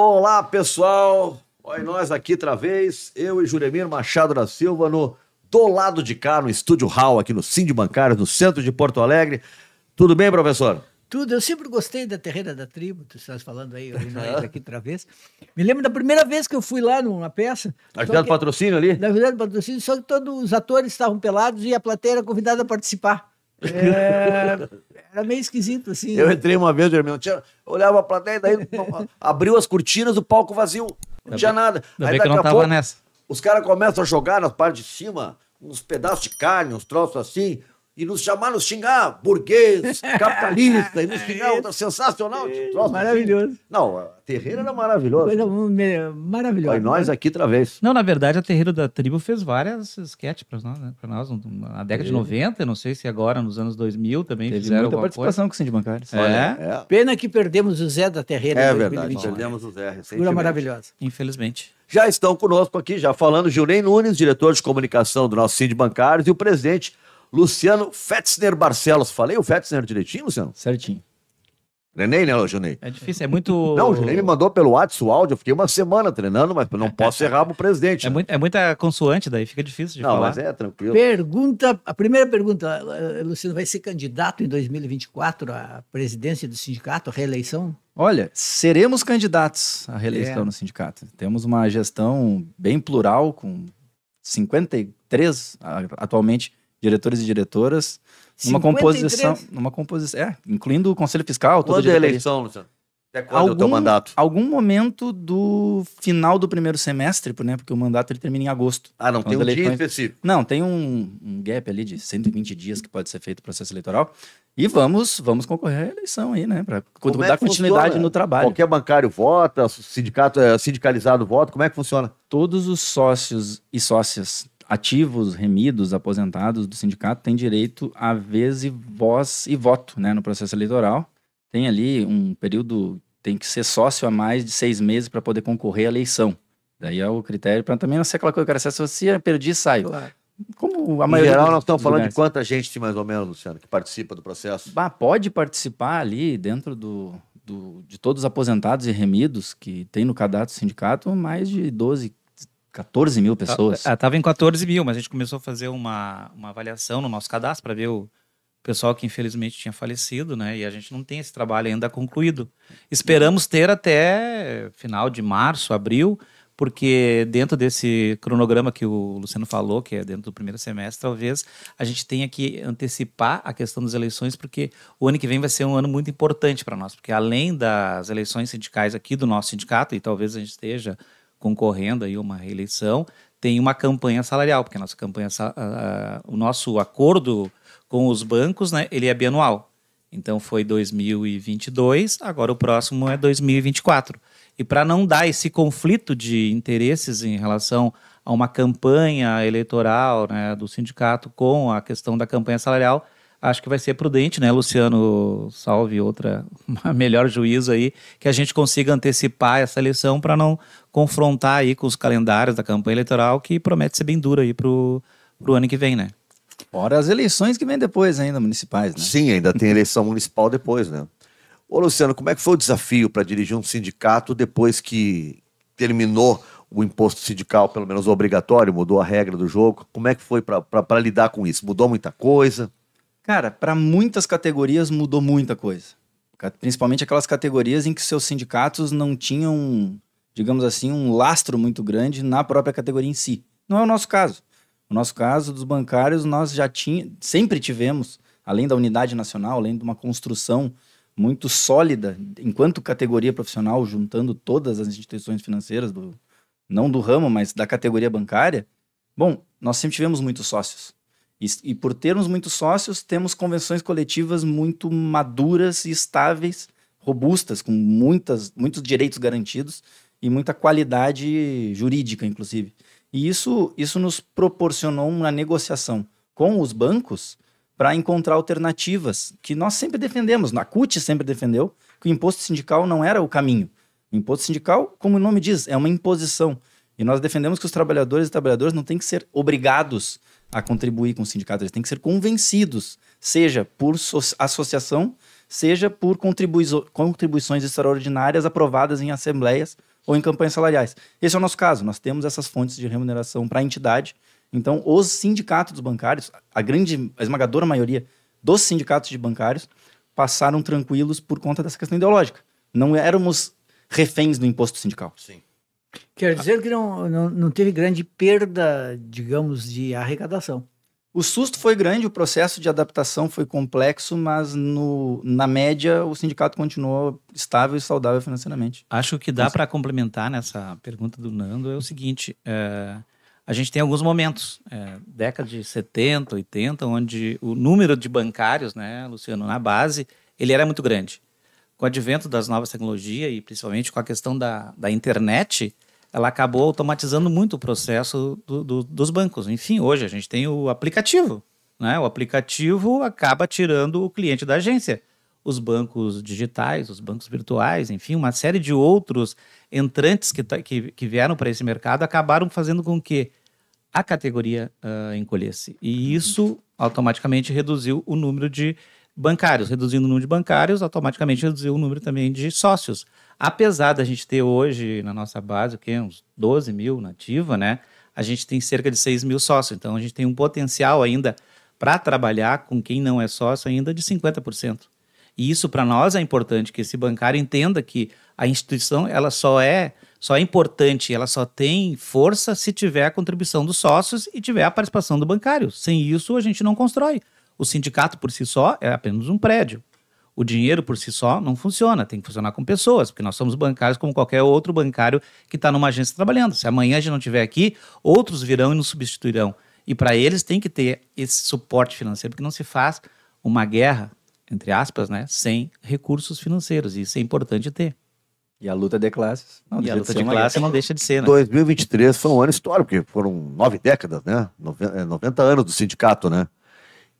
Olá, pessoal! Oi, nós aqui outra vez, eu e Juremir Machado da Silva, no Do Lado de Cá, no Estúdio Hall, aqui no Cindy Bancários, no centro de Porto Alegre. Tudo bem, professor? Tudo, eu sempre gostei da Terreira da Tribo, tu estás falando aí, nós aqui outra vez. Me lembro da primeira vez que eu fui lá numa peça. Na Ajuda Patrocínio ali? Na verdade Patrocínio, só que todos os atores estavam pelados e a plateia era convidada a participar. É... Era meio esquisito, assim. Eu né? entrei uma vez, irmão, tinha... olhava a plateia, daí abriu as cortinas, o palco vazio. Não tinha nada. Aí, bem não tava pouco, nessa. Os caras começam a jogar na parte de cima uns pedaços de carne, uns troços assim e nos chamar, nos xingar burguês, capitalista, e nos xingar outra sensacional. Troço, maravilhoso. Assim. Não, a terreira era maravilhosa. Coisa maravilhosa. Foi nós né? aqui outra vez. Não, na verdade, a terreira da tribo fez várias sketches para nós, né? nós na década é. de 90, não sei se agora, nos anos 2000 também Teve fizeram muita participação coisa. com o Cindy Bancários. É. é. Pena que perdemos o Zé da terreira. É verdade, perdemos o Zé recentemente. Figura maravilhosa. Infelizmente. Já estão conosco aqui, já falando, Gilney Nunes, diretor de comunicação do nosso Cindy Bancários e o presidente Luciano Fetzner Barcelos. Falei o Fetzner direitinho, Luciano? Certinho. Treinei, né, Junei? É difícil, é muito. Não, o Junei me mandou pelo WhatsApp o áudio, eu fiquei uma semana treinando, mas não posso errar pro presidente. É, né? muito, é muita consoante, daí fica difícil de não, falar. Não, mas é tranquilo. Pergunta, a primeira pergunta, eh, eh, Luciano, vai ser candidato em 2024 à presidência do sindicato, à reeleição? Olha, seremos candidatos à reeleição é. no sindicato. Temos uma gestão bem plural, com 53 atualmente diretores e diretoras, numa composição, numa composição, é, incluindo o Conselho Fiscal, toda Quando a eleição, Luciano? Até quando algum, é o teu mandato? Algum momento do final do primeiro semestre, por né, porque o mandato ele termina em agosto. Ah, não, tem um eleições... dia é- específico. Não, tem um, um, gap ali de 120 dias que pode ser feito o processo eleitoral. E vamos, vamos concorrer à eleição aí, né? Para é dar é continuidade funciona? no trabalho. Qualquer bancário vota, sindicato, é, sindicalizado vota, como é que funciona? Todos os sócios e sócias ativos, remidos, aposentados do sindicato têm direito a vez e voz e voto né, no processo eleitoral. Tem ali um período, tem que ser sócio há mais de seis meses para poder concorrer à eleição. Daí é o critério para também não ser aquela coisa que era se você perdi, sai. Claro. Como a em maioria. Em geral, nós estamos falando lugares. de quanta gente, mais ou menos, Luciano, que participa do processo? Bah, pode participar ali dentro do, do, de todos os aposentados e remidos que tem no cadastro do sindicato, mais de 12, 14 mil pessoas? Estava ah, ah, em 14 mil, mas a gente começou a fazer uma, uma avaliação no nosso cadastro para ver o pessoal que infelizmente tinha falecido, né? E a gente não tem esse trabalho ainda concluído. Esperamos ter até final de março, abril, porque dentro desse cronograma que o Luciano falou, que é dentro do primeiro semestre, talvez a gente tenha que antecipar a questão das eleições, porque o ano que vem vai ser um ano muito importante para nós, porque além das eleições sindicais aqui do nosso sindicato, e talvez a gente esteja concorrendo aí a uma reeleição, tem uma campanha salarial, porque a nossa campanha, a, a, o nosso acordo com os bancos, né, ele é bianual. Então foi 2022, agora o próximo é 2024. E para não dar esse conflito de interesses em relação a uma campanha eleitoral né, do sindicato com a questão da campanha salarial, acho que vai ser prudente, né, Luciano? Salve outra melhor juízo aí, que a gente consiga antecipar essa eleição para não confrontar aí com os calendários da campanha eleitoral que promete ser bem dura aí pro, pro ano que vem, né? Fora as eleições que vem depois ainda, municipais, né? Sim, ainda tem eleição municipal depois, né? Ô Luciano, como é que foi o desafio para dirigir um sindicato depois que terminou o imposto sindical, pelo menos obrigatório, mudou a regra do jogo? Como é que foi para lidar com isso? Mudou muita coisa? Cara, para muitas categorias mudou muita coisa. Principalmente aquelas categorias em que seus sindicatos não tinham, digamos assim, um lastro muito grande na própria categoria em si. Não é o nosso caso. O nosso caso, dos bancários, nós já tinha, sempre tivemos, além da unidade nacional, além de uma construção muito sólida, enquanto categoria profissional, juntando todas as instituições financeiras, do, não do ramo, mas da categoria bancária, bom, nós sempre tivemos muitos sócios. E, e por termos muitos sócios, temos convenções coletivas muito maduras e estáveis, robustas, com muitas, muitos direitos garantidos e muita qualidade jurídica, inclusive. E isso, isso nos proporcionou uma negociação com os bancos para encontrar alternativas que nós sempre defendemos, a CUT sempre defendeu que o imposto sindical não era o caminho. O imposto sindical, como o nome diz, é uma imposição. E nós defendemos que os trabalhadores e trabalhadoras não têm que ser obrigados a contribuir com o sindicato, eles têm que ser convencidos, seja por so associação, seja por contribui contribuições extraordinárias aprovadas em assembleias ou em campanhas salariais. Esse é o nosso caso, nós temos essas fontes de remuneração para a entidade. Então, os sindicatos bancários, a grande, a esmagadora maioria dos sindicatos de bancários, passaram tranquilos por conta dessa questão ideológica. Não éramos reféns do imposto sindical. Sim. Quer ah. dizer que não, não, não teve grande perda, digamos, de arrecadação. O susto foi grande, o processo de adaptação foi complexo, mas no, na média o sindicato continuou estável e saudável financeiramente. Acho que dá para complementar nessa pergunta do Nando é o seguinte: é, a gente tem alguns momentos, é, década de 70, 80, onde o número de bancários, né, Luciano, na base, ele era muito grande com o advento das novas tecnologias e principalmente com a questão da, da internet, ela acabou automatizando muito o processo do, do, dos bancos. Enfim, hoje a gente tem o aplicativo. Né? O aplicativo acaba tirando o cliente da agência. Os bancos digitais, os bancos virtuais, enfim, uma série de outros entrantes que, tá, que, que vieram para esse mercado acabaram fazendo com que a categoria uh, encolhesse. E isso automaticamente reduziu o número de bancários. Reduzindo o número de bancários, automaticamente reduziu o número também de sócios. Apesar da gente ter hoje na nossa base, o quê? Uns 12 mil nativa, né? A gente tem cerca de 6 mil sócios. Então a gente tem um potencial ainda para trabalhar com quem não é sócio ainda de 50%. E isso para nós é importante que esse bancário entenda que a instituição ela só é só é importante, ela só tem força se tiver a contribuição dos sócios e tiver a participação do bancário. Sem isso a gente não constrói. O sindicato por si só é apenas um prédio. O dinheiro por si só não funciona, tem que funcionar com pessoas, porque nós somos bancários como qualquer outro bancário que está numa agência trabalhando. Se amanhã a gente não estiver aqui, outros virão e nos substituirão. E para eles tem que ter esse suporte financeiro, porque não se faz uma guerra, entre aspas, né, sem recursos financeiros. E isso é importante ter. E a luta é de classes. Não, e a luta é de, de classes não deixa de ser, né? 2023 foi um ano histórico, porque foram nove décadas, né? 90 é, anos do sindicato, né?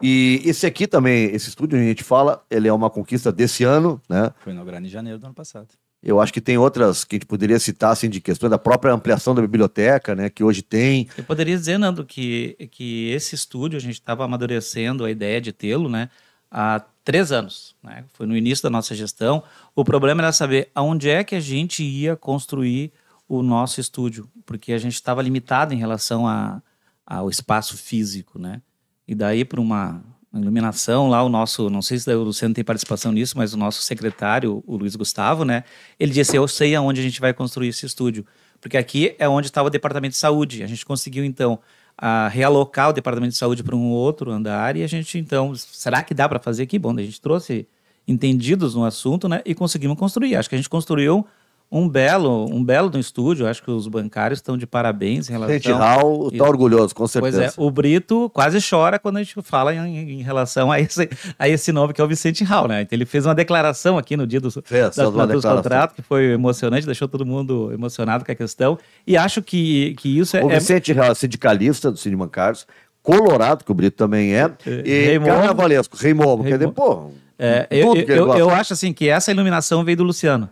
E esse aqui também, esse estúdio a gente fala, ele é uma conquista desse ano, né? Foi inaugurado em janeiro do ano passado. Eu acho que tem outras que a gente poderia citar, assim, de questão da própria ampliação da biblioteca, né, que hoje tem. Eu poderia dizer, Nando, que, que esse estúdio a gente estava amadurecendo a ideia de tê-lo, né, há três anos, né, foi no início da nossa gestão. O problema era saber aonde é que a gente ia construir o nosso estúdio, porque a gente estava limitado em relação a, ao espaço físico, né. E daí, para uma iluminação lá, o nosso, não sei se o Luciano tem participação nisso, mas o nosso secretário, o Luiz Gustavo, né? Ele disse: Eu sei aonde a gente vai construir esse estúdio, porque aqui é onde estava o departamento de saúde. A gente conseguiu, então, a realocar o departamento de saúde para um outro andar e a gente, então, será que dá para fazer aqui? Bom, a gente trouxe entendidos no assunto, né? E conseguimos construir. Acho que a gente construiu um belo, um belo no estúdio. Acho que os bancários estão de parabéns em relação. Gente, Raul está orgulhoso, com certeza. Pois é, o Brito quase chora quando a gente fala em, em relação a esse, a esse nome que é o Vicente Raul, né? Então, ele fez uma declaração aqui no dia do, fez, contrato, que foi emocionante, deixou todo mundo emocionado com a questão. E acho que, que isso é. O é Vicente Raul, é... sindicalista do Cine Bancários, colorado, que o Brito também é, é e carnavalesco, Reimobo, quer dizer, pô. É, eu, eu, eu, eu acho assim que essa iluminação veio do Luciano.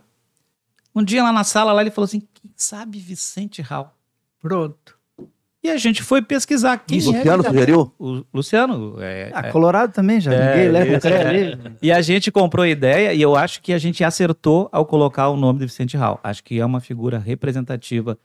Um dia lá na sala, lá ele falou assim: quem sabe Vicente Raul? Pronto. E a gente foi pesquisar quem o Luciano era. sugeriu? O Luciano. É, ah, é, Colorado também já. É, Ninguém leva o crédito dele. E a gente comprou a ideia e eu acho que a gente acertou ao colocar o nome de Vicente Raul. Acho que é uma figura representativa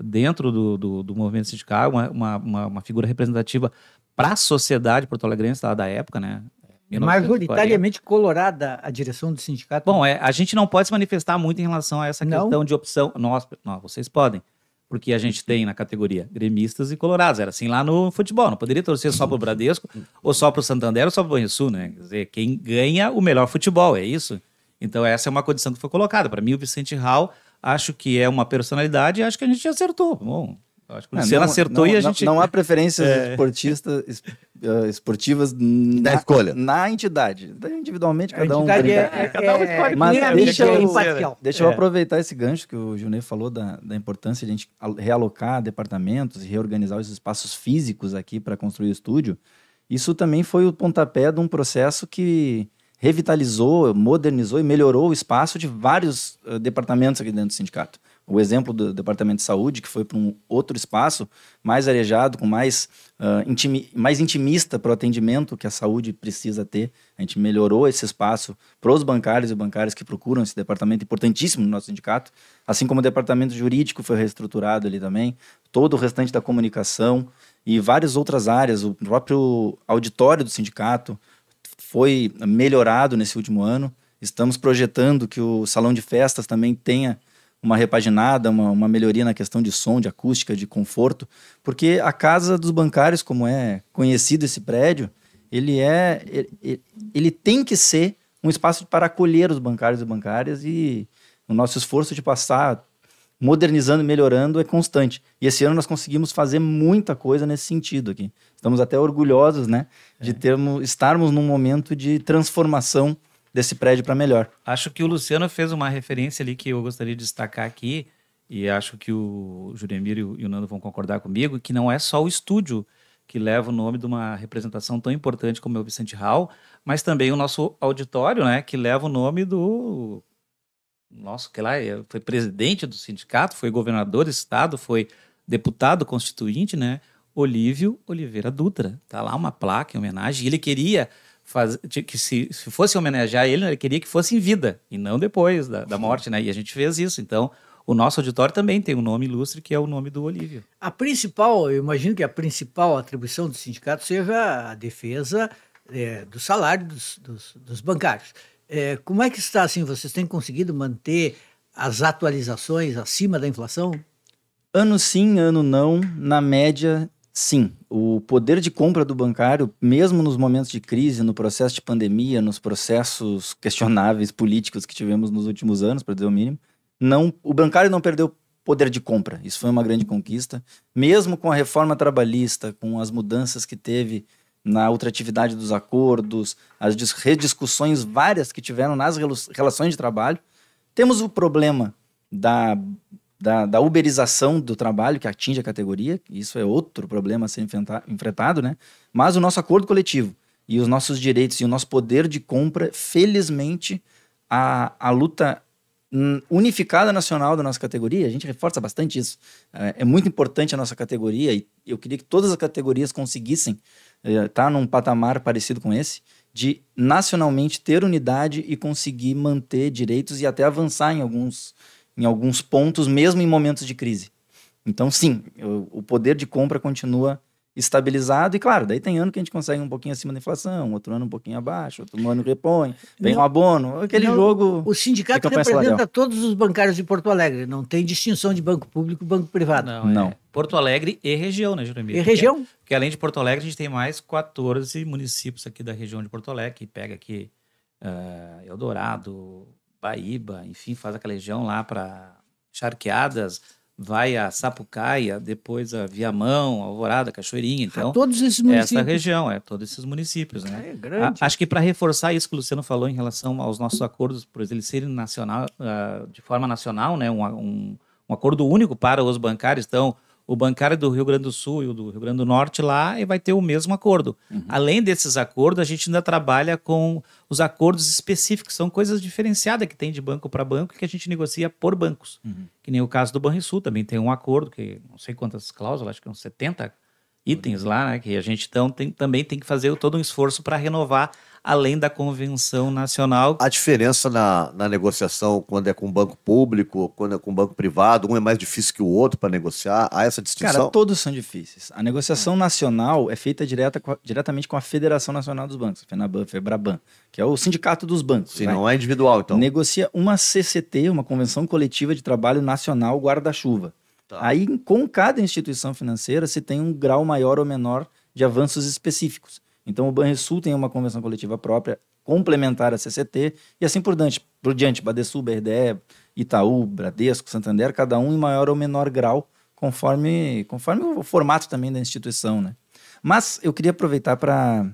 dentro do, do, do movimento sindical, uma, uma, uma, figura representativa para a sociedade porto-alegrense da época, né? É majoritariamente colorada a direção do sindicato? Bom, é, a gente não pode se manifestar muito em relação a essa questão de opção. Nós, não, vocês podem, porque a gente tem na categoria gremistas e colorados. Era assim lá no futebol. Não poderia torcer só para o Bradesco, ou só para o Santander, ou só para o Sul, né? Quer dizer, quem ganha o melhor futebol, é isso? Então, essa é uma condição que foi colocada. Para mim, o Vicente Hall, acho que é uma personalidade e acho que a gente acertou. Bom, Acho que o é, Luciano acertou não, e a gente. Não, não há preferências é... esportistas, es, uh, esportivas na, na, escolha. Na entidade. Individualmente, cada um. É, é, é, cada um escolhe mas deixa, eu, deixa é. eu aproveitar esse gancho que o Junê falou da, da importância de a gente realocar departamentos e reorganizar os espaços físicos aqui para construir o estúdio. Isso também foi o pontapé de um processo que revitalizou, modernizou e melhorou o espaço de vários uh, departamentos aqui dentro do sindicato o exemplo do Departamento de Saúde, que foi para um outro espaço mais arejado, com mais, uh, intimi, mais intimista para o atendimento que a saúde precisa ter. A gente melhorou esse espaço para os bancários e bancárias que procuram esse departamento importantíssimo no nosso sindicato, assim como o departamento jurídico foi reestruturado ali também, todo o restante da comunicação e várias outras áreas, o próprio auditório do sindicato foi melhorado nesse último ano. Estamos projetando que o salão de festas também tenha uma repaginada, uma, uma melhoria na questão de som, de acústica, de conforto, porque a casa dos bancários, como é conhecido esse prédio, ele é ele, ele tem que ser um espaço para acolher os bancários e bancárias e o nosso esforço de passar modernizando e melhorando é constante. E esse ano nós conseguimos fazer muita coisa nesse sentido aqui. Estamos até orgulhosos, né, de é. termos estarmos num momento de transformação desse prédio para melhor. Acho que o Luciano fez uma referência ali que eu gostaria de destacar aqui, e acho que o Juremir e o Nando vão concordar comigo, que não é só o estúdio que leva o nome de uma representação tão importante como é o Vicente Hall, mas também o nosso auditório, né, que leva o nome do nosso, que lá eh, foi presidente do sindicato, foi governador do estado, foi deputado constituinte, né, Olívio Oliveira Dutra. Tá lá uma placa em homenagem. Ele queria faz, que se, se, fosse homenagear ele, ele queria que fosse em vida e não depois da, da morte, né? E a gente fez isso. Então, o nosso auditório também tem um nome ilustre que é o nome do Olívio. A principal, eu imagino que a principal atribuição do sindicato seja a defesa é, do salário dos, dos, dos bancários. É, como é que está assim? Vocês têm conseguido manter as atualizações acima da inflação? Ano sim, ano não. Na média, Sim, o poder de compra do bancário, mesmo nos momentos de crise, no processo de pandemia, nos processos questionáveis políticos que tivemos nos últimos anos, para dizer o mínimo, não, o bancário não perdeu poder de compra. Isso foi uma grande conquista, mesmo com a reforma trabalhista, com as mudanças que teve na ultratividade dos acordos, as rediscussões várias que tiveram nas relações de trabalho. Temos o problema da da, da, uberização do trabalho que atinge a categoria, isso é outro problema a ser enfrentado, né? Mas o nosso acordo coletivo e os nossos direitos e o nosso poder de compra, felizmente, a, a luta unificada nacional da nossa categoria, a gente reforça bastante isso. É, é, muito importante a nossa categoria e eu queria que todas as categorias conseguissem estar é, tá num patamar parecido com esse, de nacionalmente ter unidade e conseguir manter direitos e até avançar em alguns em alguns pontos, mesmo em momentos de crise. Então, sim, o poder de compra continua estabilizado. E claro, daí tem ano que a gente consegue um pouquinho acima da inflação, outro ano um pouquinho abaixo, outro ano repõe, vem o um abono, aquele não, jogo. O sindicato é representa todos os bancários de Porto Alegre, não tem distinção de banco público e banco privado. Não. não. É Porto Alegre e região, né, Jeremias? E região. Porque, porque, além de Porto Alegre, a gente tem mais 14 municípios aqui da região de Porto Alegre, que pega aqui uh, Eldorado, Baíba, enfim, faz aquela região lá para Charqueadas, vai a Sapucaia, depois a Viamão, Alvorada, Cachoeirinha, ah, então. todos esses municípios. Essa região, é, todos esses municípios, né? Ah, é grande. A, acho que para reforçar isso que o Luciano falou em relação aos nossos acordos, por eles serem nacional, uh, de forma nacional, né, um, um, um acordo único para os bancários, então, o bancário do Rio Grande do Sul e o do Rio Grande do Norte lá e vai ter o mesmo acordo. Uhum. Além desses acordos, a gente ainda trabalha com os acordos específicos, são coisas diferenciadas que tem de banco para banco que a gente negocia por bancos. Uhum. Que nem o caso do Banrisul, também tem um acordo que não sei quantas cláusulas, acho que uns 70 itens lá, né, que a gente então tem, também tem que fazer todo um esforço para renovar além da convenção nacional. A diferença na, na negociação quando é com banco público, quando é com banco privado, um é mais difícil que o outro para negociar, há essa distinção? Cara, todos são difíceis. A negociação nacional é feita direta diretamente com a Federação Nacional dos Bancos, FENABAN, FEBRABAN, que é o sindicato dos bancos. Sim, né? não é individual então. Negocia uma CCT, uma Convenção Coletiva de Trabalho Nacional Guarda-Chuva. Tá. Aí, com cada instituição financeira, se tem um grau maior ou menor de avanços específicos. Então, o Banrisul tem uma convenção coletiva própria, complementar à CCT, e assim por diante, por diante Badesul, BRDE, Itaú, Bradesco, Santander, cada um em maior ou menor grau, conforme, conforme o formato também da instituição. Né? Mas eu queria aproveitar para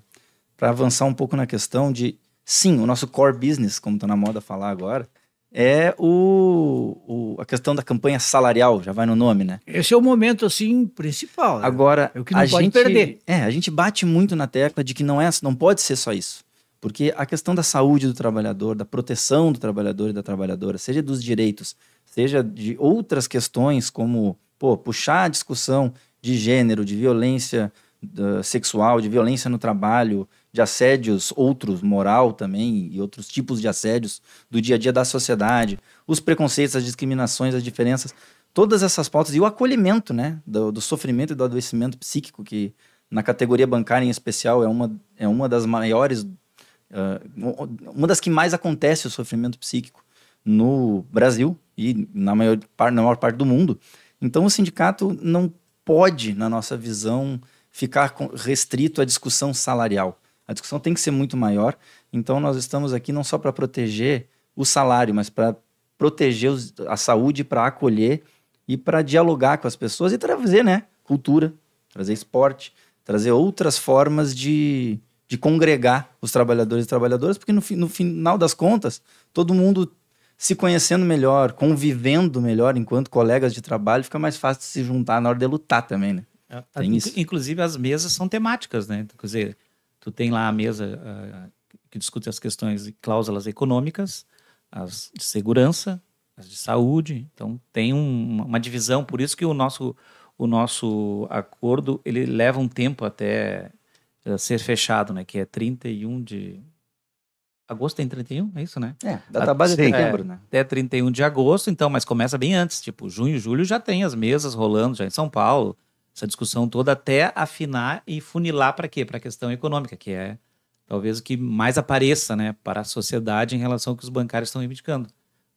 avançar um pouco na questão de, sim, o nosso core business, como está na moda falar agora, é o, o, a questão da campanha salarial, já vai no nome, né? Esse é o momento, assim, principal. Né? Agora, é o que não a pode gente, perder. É, a gente bate muito na tecla de que não, é, não pode ser só isso. Porque a questão da saúde do trabalhador, da proteção do trabalhador e da trabalhadora, seja dos direitos, seja de outras questões como, pô, puxar a discussão de gênero, de violência uh, sexual, de violência no trabalho, de assédios outros, moral também, e outros tipos de assédios do dia a dia da sociedade, os preconceitos, as discriminações, as diferenças, todas essas pautas e o acolhimento, né, do, do sofrimento e do adoecimento psíquico que na categoria bancária em especial é uma, é uma das maiores, uh, uma das que mais acontece o sofrimento psíquico no Brasil e na maior, na maior parte do mundo. Então o sindicato não pode, na nossa visão, ficar restrito à discussão salarial a discussão tem que ser muito maior. Então, nós estamos aqui não só para proteger o salário, mas para proteger os, a saúde, para acolher e para dialogar com as pessoas e trazer né, cultura, trazer esporte, trazer outras formas de, de congregar os trabalhadores e trabalhadoras, porque no, fi, no final das contas, todo mundo se conhecendo melhor, convivendo melhor enquanto colegas de trabalho, fica mais fácil de se juntar na hora de lutar também, né? É, tá, tem isso. Inclusive, as mesas são temáticas, né? Quer dizer, tu tem lá a mesa uh, que discute as questões e cláusulas econômicas, as de segurança, as de saúde. Então tem um, uma divisão, por isso que o nosso o nosso acordo ele leva um tempo até uh, ser fechado, né? Que é 31 de agosto tem 31, é isso, né? É, data base de setembro, é, né? Até 31 de agosto, então, mas começa bem antes, tipo, junho, julho já tem as mesas rolando já em São Paulo, essa discussão toda até afinar e funilar para quê? Para a questão econômica, que é talvez o que mais apareça né, para a sociedade em relação ao que os bancários estão reivindicando.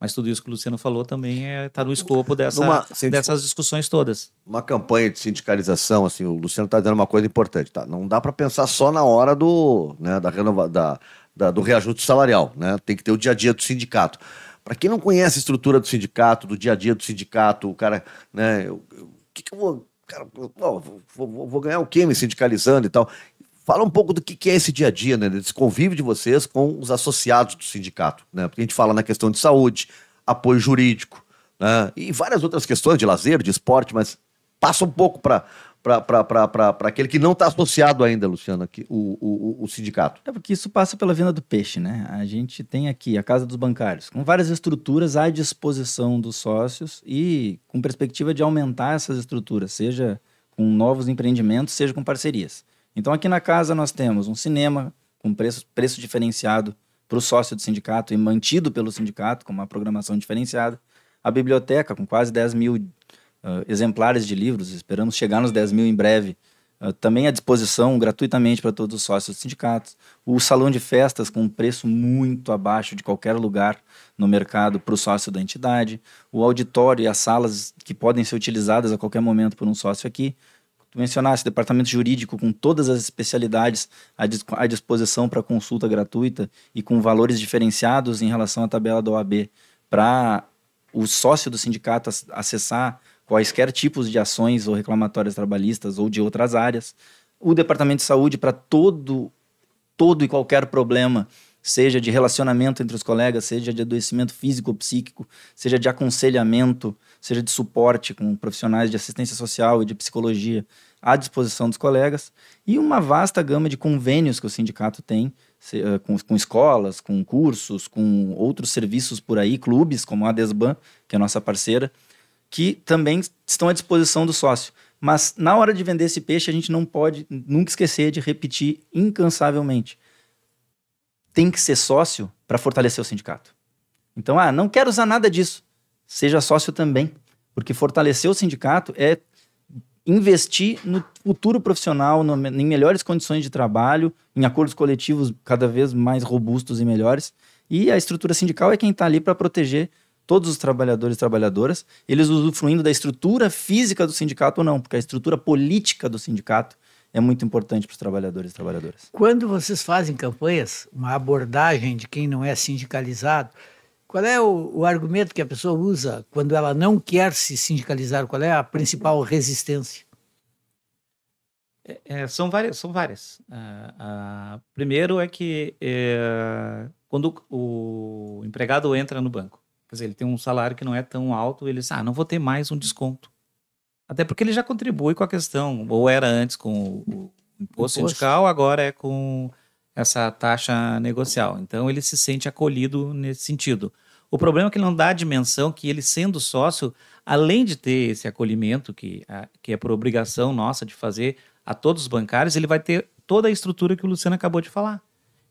Mas tudo isso que o Luciano falou também está é, tá no escopo dessa, Numa, dessas discussões todas. Uma campanha de sindicalização, assim, o Luciano está dizendo uma coisa importante, tá? Não dá para pensar só na hora do, né, da renova, da, da, do reajuste salarial, né? Tem que ter o dia a dia do sindicato. Para quem não conhece a estrutura do sindicato, do dia a dia do sindicato, o cara, né? Eu, eu, que, que eu vou cara, vou, vou, ganhar o quê me sindicalizando e tal. Fala um pouco do que, que é esse dia a dia, né? Desse convívio de vocês com os associados do sindicato, né? Porque a gente fala na questão de saúde, apoio jurídico, né? E várias outras questões de lazer, de esporte, mas passa um pouco para para aquele que não está associado ainda, Luciano, aqui, o, o, o, sindicato? É porque isso passa pela venda do peixe, né? A gente tem aqui a Casa dos Bancários, com várias estruturas à disposição dos sócios e com perspectiva de aumentar essas estruturas, seja com novos empreendimentos, seja com parcerias. Então aqui na casa nós temos um cinema com preço, preço diferenciado para o sócio do sindicato e mantido pelo sindicato, com uma programação diferenciada. A biblioteca com quase 10 mil uh, exemplares de livros, esperamos chegar nos 10 mil em breve. Uh, também à disposição gratuitamente para todos os sócios dos sindicatos. O salão de festas com um preço muito abaixo de qualquer lugar no mercado para o sócio da entidade. O auditório e as salas que podem ser utilizadas a qualquer momento por um sócio aqui. Tu mencionaste o departamento jurídico com todas as especialidades à, dis à disposição para consulta gratuita e com valores diferenciados em relação à tabela da OAB para o sócio do sindicato acessar quaisquer tipos de ações ou reclamatórias trabalhistas ou de outras áreas. O Departamento de Saúde para todo todo e qualquer problema, seja de relacionamento entre os colegas, seja de adoecimento físico ou psíquico, seja de aconselhamento, seja de suporte com profissionais de assistência social e de psicologia à disposição dos colegas, e uma vasta gama de convênios que o sindicato tem se, uh, com, com, escolas, com cursos, com outros serviços por aí, clubes como a Desban, que é a nossa parceira, que também estão à disposição do sócio. Mas na hora de vender esse peixe, a gente não pode nunca esquecer de repetir incansavelmente. Tem que ser sócio para fortalecer o sindicato. Então, ah, não quero usar nada disso. Seja sócio também, porque fortalecer o sindicato é investir no futuro profissional, no, em melhores condições de trabalho, em acordos coletivos cada vez mais robustos e melhores. E a estrutura sindical é quem está ali para proteger todos os trabalhadores e trabalhadoras, eles usufruindo da estrutura física do sindicato ou não, porque a estrutura política do sindicato é muito importante para os trabalhadores e trabalhadoras. Quando vocês fazem campanhas, uma abordagem de quem não é sindicalizado, qual é o, o, argumento que a pessoa usa quando ela não quer se sindicalizar? Qual é a principal resistência? É, é são várias. São várias. Uh, uh, primeiro é que uh, quando o empregado entra no banco, Quer dizer, ele tem um salário que não é tão alto, ele diz, ah, não vou ter mais um desconto. Até porque ele já contribui com a questão, ou era antes com o imposto, sindical, agora é com essa taxa negocial. Então ele se sente acolhido nesse sentido. O problema é que ele não dá a dimensão que ele, sendo sócio, além de ter esse acolhimento, que, a, que é por obrigação nossa de fazer a todos os bancários, ele vai ter toda a estrutura que o Luciano acabou de falar.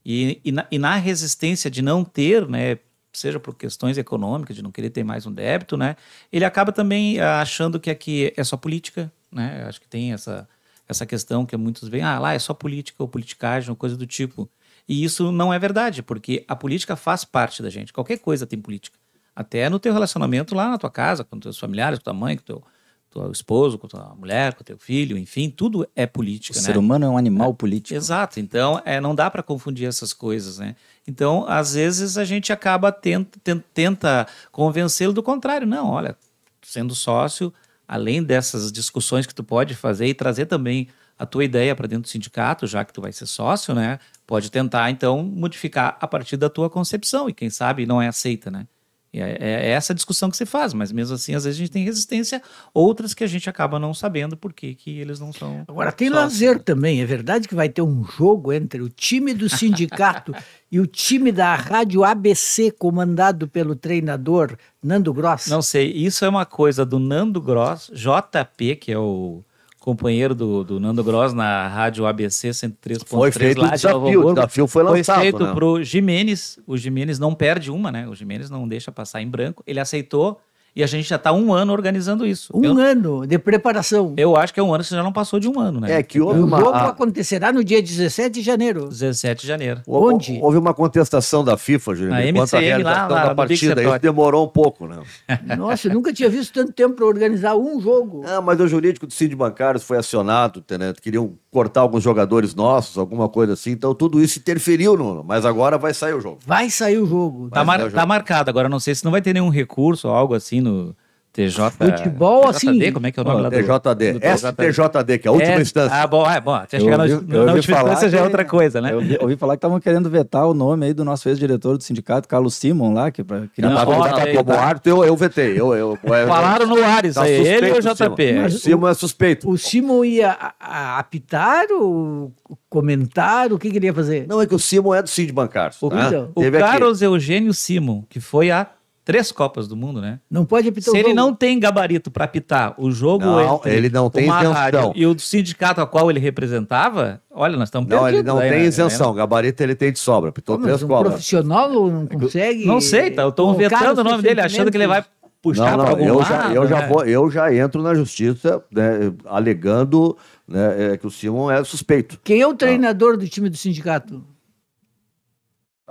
E, e, na, e na resistência de não ter, né, seja por questões econômicas, de não querer ter mais um débito, né? Ele acaba também ah, achando que aqui é só política, né? Acho que tem essa, essa questão que muitos veem, ah, lá é só política ou politicagem ou coisa do tipo. E isso não é verdade, porque a política faz parte da gente. Qualquer coisa tem política. Até no teu relacionamento lá na tua casa, com teus familiares, com tua mãe, com teu tua esposo, com tua mulher, com teu filho, enfim, tudo é política. O né? ser humano é um animal é, político. Exato. Então, é, não dá para confundir essas coisas, né? Então, às vezes a gente acaba tenta, tenta, tenta convencê-lo do contrário. Não, olha, sendo sócio, além dessas discussões que tu pode fazer e trazer também a tua ideia para dentro do sindicato, já que tu vai ser sócio, né? Pode tentar então modificar a partir da tua concepção e quem sabe não é aceita, né? É, é, é essa discussão que se faz, mas mesmo assim, às vezes a gente tem resistência, outras que a gente acaba não sabendo por que eles não são. Agora, tem sócios. lazer também. É verdade que vai ter um jogo entre o time do sindicato e o time da Rádio ABC, comandado pelo treinador Nando Gross? Não sei. Isso é uma coisa do Nando Gross, JP, que é o companheiro do, do Nando Gross na rádio ABC 103.3. Foi feito lá o desafio, o desafio foi lançado. Foi feito né? o Jimenez, o Jimenez não perde uma, né? O Jimenez não deixa passar em branco. Ele aceitou, e a gente já está um ano organizando isso. Um eu, ano de preparação. Eu acho que é um ano, você já não passou de um ano, né? É, que houve uma... O jogo ah. acontecerá no dia 17 de janeiro. 17 de janeiro. Onde? Houve uma contestação da FIFA, Júlio, na quanto à realização lá, lá, da partida. Isso demorou um pouco, né? Nossa, eu nunca tinha visto tanto tempo para organizar um jogo. Ah, mas o jurídico do Cid Bancários foi acionado, né? Queriam cortar alguns jogadores nossos, alguma coisa assim. Então tudo isso interferiu, no Mas agora vai sair o jogo. Vai sair o jogo. tá, mar, o jogo. tá marcado. Agora não sei se não vai ter nenhum recurso ou algo assim no, TJ. Futebol, TJD, assim. Como é que é o nome lá TJD. Do, TJD, STJD, que é a última é, instância. Ah, bom, é bom. Até chegar ouvi, na, na última instância já é outra coisa, né? Eu ouvi, falar que estavam querendo vetar o nome aí do nosso ex-diretor do sindicato, Carlos Simon, lá, que queria. Não, não, não, como tá. tá, tá. eu, eu vetei. Eu, eu, eu, Falaram no ar isso aí. Ele ou o JP? o Simon é suspeito. O Simon ia apitar ou comentar? O que, queria fazer? Não, é que o Simon é do Cid Bancários. O, né? então, o Carlos aqui. Eugênio Simon, que foi a três Copas do Mundo, né? Não pode apitar Se ele não tem gabarito para apitar o jogo. Não, ele não tem isenção. E o sindicato a qual ele representava, olha, nós estamos Não, ele não aí, tem né? isenção. Gabarito ele tem de sobra. Apitou três um Copas. profissional não consegue. Não sei, tá? Eu estou vetando o nome dele, achando que ele vai puxar não, não, eu lado, já, eu, né? já vou, eu já entro na justiça né, alegando né, é, que o Simon é suspeito. Quem é o tá. treinador ah. do time do sindicato?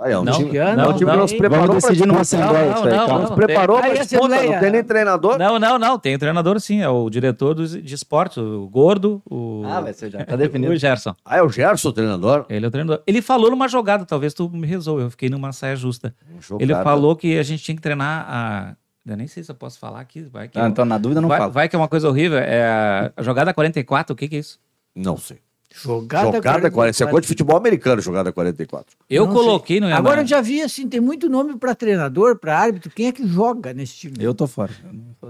Aí, é um não, time, que, não, não, o time não, nos preparou para decidir numa Assembleia. Não, não, não, não, nos preparou para é disputa, não tem nem treinador? Não, não, não, tem um treinador sim, é o diretor do, de esporte, o Gordo, o... Ah, vai ser já, tá definido. o Gerson. Ah, é o Gerson o treinador? Ele é o treinador. Ele falou numa jogada, talvez tu me resolva, eu fiquei numa saia justa. Jogada. Ele falou que a gente tinha que treinar a... Eu nem sei se eu posso falar aqui, vai que... Ah, eu... então na dúvida não vai, fala. Vai que é uma coisa horrível, é a jogada 44, o que que é isso? Não sei. Jogada, jogada 44. Você é coisa de futebol americano, jogada 44. Eu não coloquei sei. no Renato. Agora eu já vi, assim, tem muito nome para treinador, para árbitro. Quem é que joga nesse time? Eu tô fora. Eu tô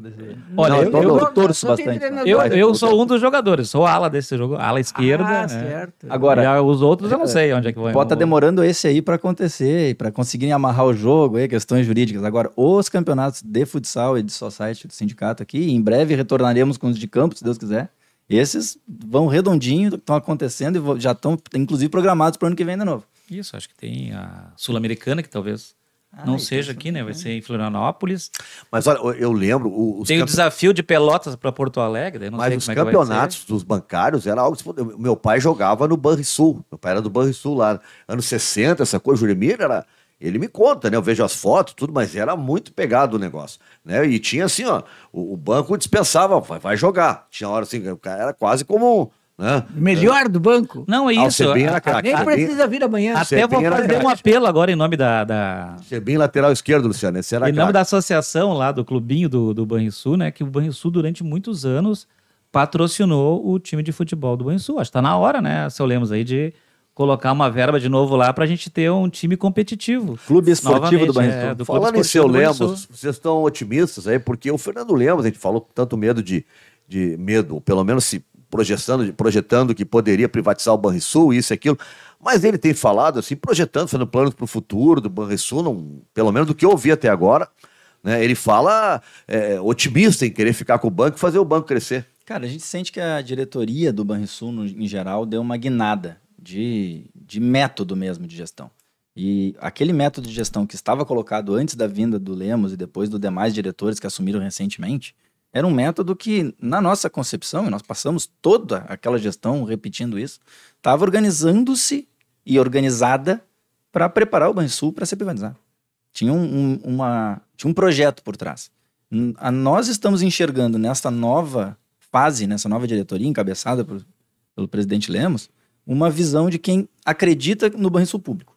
Olha, né? eu, eu, eu torço bastante. Eu, eu sou um dos jogadores, sou ala desse jogo, ala esquerda. Ah, né? certo. Agora, e os outros eu não é, sei onde é que vão. Pode estar tá demorando esse aí para acontecer, para conseguirem amarrar o jogo, aí, questões jurídicas. Agora, os campeonatos de futsal e de society, do sindicato aqui, em breve retornaremos com os de campo, se Deus quiser esses vão redondinho estão acontecendo e já estão, inclusive, programados para o ano que vem de novo. Isso, acho que tem a Sul-Americana, que talvez ah, não seja aqui, né? Vai ser em Florianópolis. Mas olha, eu lembro. Os Tem campe... o desafio de Pelotas para Porto Alegre. Mas os é campeonatos dos bancários era algo. Meu pai jogava no Banrisul. Meu pai era do Banrisul lá. Anos 60, essa coisa. Juremir era ele me conta, né? Eu vejo as fotos, tudo, mas era muito pegado o negócio, né? E tinha assim, ó, o, o banco dispensava, vai, vai, jogar. Tinha hora assim, era quase como né? Melhor é. do banco? Não, é ah, isso. Ah, a, nem a, precisa vir amanhã. Até vou fazer um apelo agora em nome da. da... bem lateral esquerdo, Luciano. Esse era em nome da associação lá do clubinho do, do Banrisul, né? Que o Banrisul, durante muitos anos, patrocinou o time de futebol do Banrisul. Acho que tá na hora, né, seu Lemos, aí, de colocar uma verba de novo lá para a gente ter um time competitivo. Clube Esportivo Novamente, é, do Banrisul. é, Falando em seu Lemos, vocês estão otimistas aí, porque o Fernando Lemos, a gente falou com tanto medo de, de medo, pelo menos se projetando, projetando que poderia privatizar o Banrisul, isso e aquilo. Mas ele tem falado, assim, projetando, fazendo planos para o futuro do Banrisul, não, pelo menos do que eu ouvi até agora. Né, ele fala é, otimista em querer ficar com o banco e fazer o banco crescer. Cara, a gente sente que a diretoria do Banrisul, no, em geral, deu uma guinada de, de método mesmo de gestão. E aquele método de gestão que estava colocado antes da vinda do Lemos e depois dos demais diretores que assumiram recentemente, era um método que, na nossa concepção, e nós passamos toda aquela gestão repetindo isso, estava organizando-se e organizada para preparar o Banrisul para ser privatizado. Tinha um, um, uma, tinha um projeto por trás. A nós estamos enxergando nessa nova fase, nessa nova diretoria encabeçada por, pelo presidente Lemos, uma visão de quem acredita no banrisul público.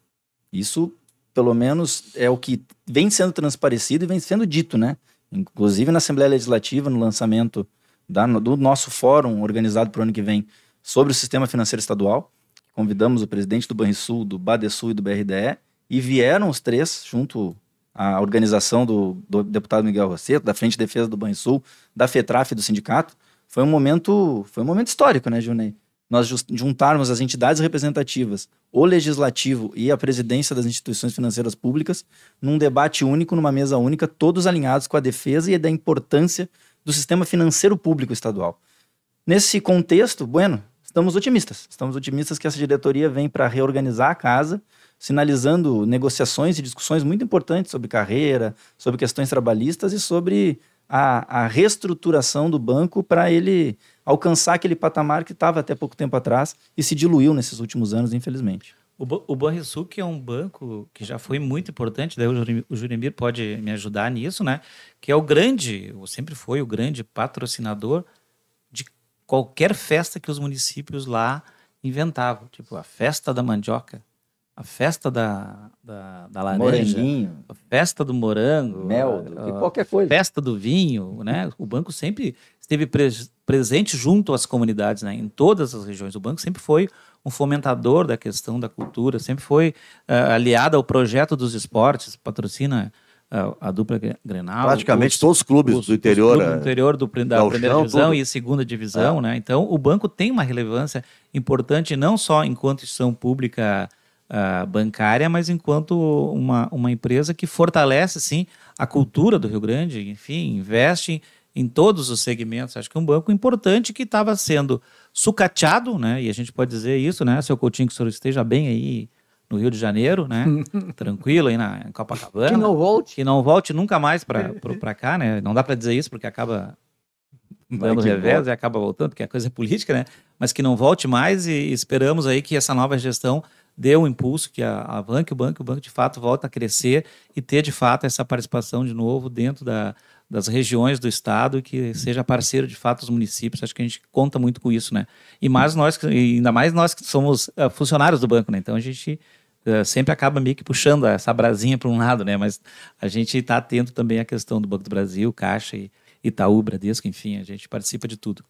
Isso, pelo menos, é o que vem sendo transparecido e vem sendo dito, né? Inclusive na Assembleia Legislativa, no lançamento da, do nosso fórum organizado para o ano que vem sobre o sistema financeiro estadual. Convidamos o presidente do Banrisul, do Badesul e do BRDE, e vieram os três, junto à organização do, do deputado Miguel Rosseto, da Frente de Defesa do Banrisul, da FETRAF e do sindicato. Foi um momento, foi um momento histórico, né, Junê? nós juntarmos as entidades representativas, o legislativo e a presidência das instituições financeiras públicas num debate único, numa mesa única, todos alinhados com a defesa e da importância do sistema financeiro público estadual. Nesse contexto, bueno, estamos otimistas. Estamos otimistas que essa diretoria vem para reorganizar a casa, sinalizando negociações e discussões muito importantes sobre carreira, sobre questões trabalhistas e sobre a, a reestruturação do banco para ele alcançar aquele patamar que estava até pouco tempo atrás e se diluiu nesses últimos anos, infelizmente. O, o Banrisul, que é um banco que já foi muito importante, daí o Jurimir pode me ajudar nisso, né? Que é o grande, ou sempre foi o grande patrocinador de qualquer festa que os municípios lá inventavam. Tipo, a festa da mandioca, a festa da, da, da laranja, Moranguinho. a festa do morango, mel, a, a qualquer coisa. Festa do vinho, né? O banco sempre esteve pre presente junto às comunidades, né? Em todas as regiões, o banco sempre foi um fomentador da questão da cultura, sempre foi uh, aliado ao projeto dos esportes, patrocina uh, a dupla Grenal. Praticamente os, todos os clubes os, do interior. Clubes do eh, interior do, da, primeira divisão tudo. e segunda divisão, é. né? Então, o banco tem uma relevância importante não só enquanto instituição pública uh, bancária, mas enquanto uma, uma empresa que fortalece, sim, a cultura do Rio Grande, enfim, investe em, em todos os segmentos. Acho que é um banco importante que estava sendo sucateado, né? E a gente pode dizer isso, né? Seu Coutinho, que o senhor esteja bem aí no Rio de Janeiro, né? Tranquilo aí na Copacabana. Que não volte. Que não volte nunca mais para cá, né? Não dá para dizer isso porque acaba dando revés e acaba voltando, porque a é coisa é política, né? Mas que não volte mais e esperamos aí que essa nova gestão dê um impulso que a, banca, o banco, o banco de fato volta a crescer e ter de fato essa participação de novo dentro da, das regiões do estado e que seja parceiro de fato dos municípios. Acho que a gente conta muito com isso, né? E mais nós, ainda mais nós que somos uh, funcionários do banco, né? Então a gente uh, sempre acaba meio que puxando essa brasinha para um lado, né? Mas a gente está atento também à questão do Banco do Brasil, Caixa e Itaú, Bradesco, enfim, a gente participa de tudo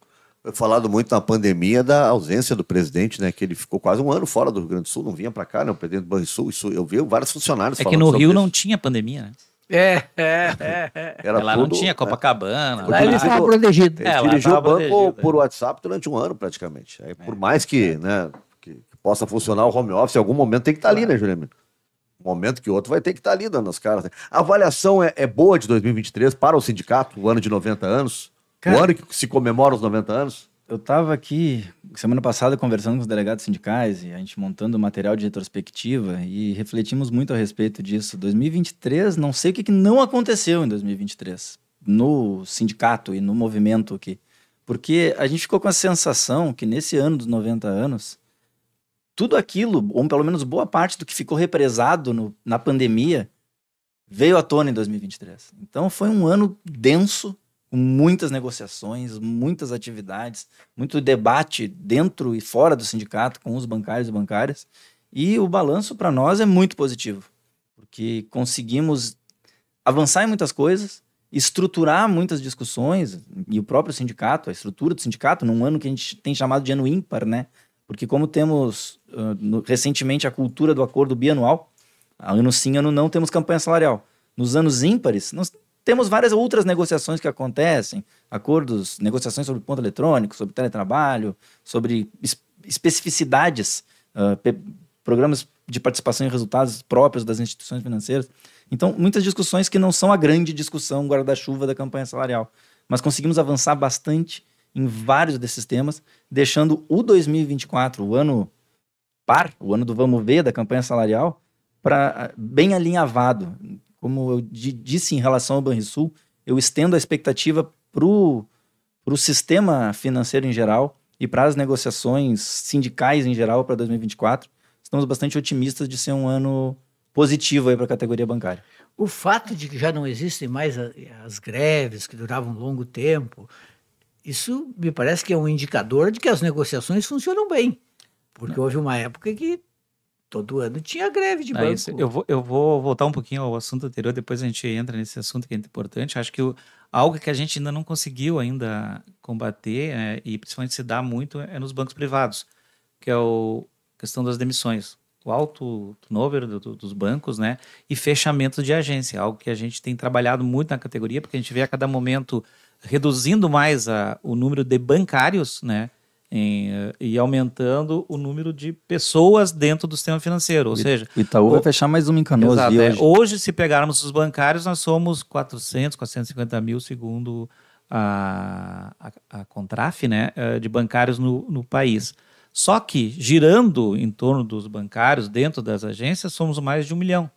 falado muito na pandemia da ausência do presidente, né? Que ele ficou quase um ano fora do Rio Grande do Sul, não vinha para cá, né? O presidente do Banrisul, isso eu vi vários funcionários é falando. É que no Rio isso. não tinha pandemia, né? É, é, é. é. Era é, lá tudo, não tinha né? Copacabana. Né? Lá ele estava protegido. É, ele é, dirigiu o banco né? por WhatsApp durante um ano, praticamente. Aí, é. Por mais que, né, que, que possa funcionar o home office, em algum momento tem que estar tá ali, né, Juliano? momento que outro vai ter que estar tá ali dando as caras. A avaliação é, é, boa de 2023 para o sindicato, o ano de 90 anos? Cara, o ano que se comemora os 90 anos? Eu estava aqui semana passada conversando com os delegados sindicais e a gente montando material de retrospectiva e refletimos muito a respeito disso. 2023, não sei o que, que não aconteceu em 2023 no sindicato e no movimento aqui. Porque a gente ficou com a sensação que nesse ano dos 90 anos, tudo aquilo, ou pelo menos boa parte do que ficou represado no, na pandemia, veio à tona em 2023. Então foi um ano denso muitas negociações, muitas atividades, muito debate dentro e fora do sindicato com os bancários e bancárias. E o balanço para nós é muito positivo, porque conseguimos avançar em muitas coisas, estruturar muitas discussões, e o próprio sindicato, a estrutura do sindicato, num ano que a gente tem chamado de ano ímpar, né? Porque como temos uh, no, recentemente a cultura do acordo bianual, ah, ano sim, ano não, temos campanha salarial. Nos anos ímpares, nós temos várias outras negociações que acontecem, acordos, negociações sobre ponto eletrônico, sobre teletrabalho, sobre especificidades, uh, programas de participação em resultados próprios das instituições financeiras. Então, muitas discussões que não são a grande discussão guarda-chuva da campanha salarial, mas conseguimos avançar bastante em vários desses temas, deixando o 2024, o ano par, o ano do vamos ver da campanha salarial, para bem alinhavado como eu disse em relação ao Banrisul, eu estendo a expectativa para o sistema financeiro em geral e para as negociações sindicais em geral para 2024. Estamos bastante otimistas de ser um ano positivo para a categoria bancária. O fato de que já não existem mais as greves que duravam um longo tempo, isso me parece que é um indicador de que as negociações funcionam bem. Porque houve uma época que todo ano tinha greve de banco. isso. Eu, vou, eu vou voltar um pouquinho ao assunto anterior, depois a gente entra nesse assunto que é importante. Acho que o, algo que a gente ainda não conseguiu ainda combater é, e principalmente se dá muito é nos bancos privados, que é a questão das demissões. O alto turnover do, do, dos bancos, né? E fechamento de agência, algo que a gente tem trabalhado muito na categoria, porque a gente vê a cada momento reduzindo mais a, o número de bancários, né? em, eh, e aumentando o número de pessoas dentro do sistema financeiro. Ou seja, Itaú o, vai fechar mais uma em Canoas. Exato, hoje. É, hoje, se pegarmos os bancários, nós somos 400, 450 mil, segundo a, a, a Contraf, né, eh, de bancários no, no país. Só que, girando em torno dos bancários, dentro das agências, somos mais de um milhão.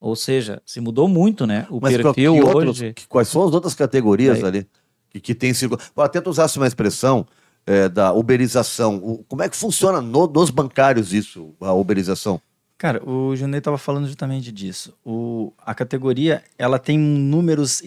Ou seja, se mudou muito, né? O Mas perfil outros, hoje. quais são as outras categorias ali que, que tem Vou Até tu usasse uma expressão é, da uberização. O, como é que funciona no, nos bancários isso, a uberização? Cara, o Junê estava falando justamente disso. O, a categoria ela tem números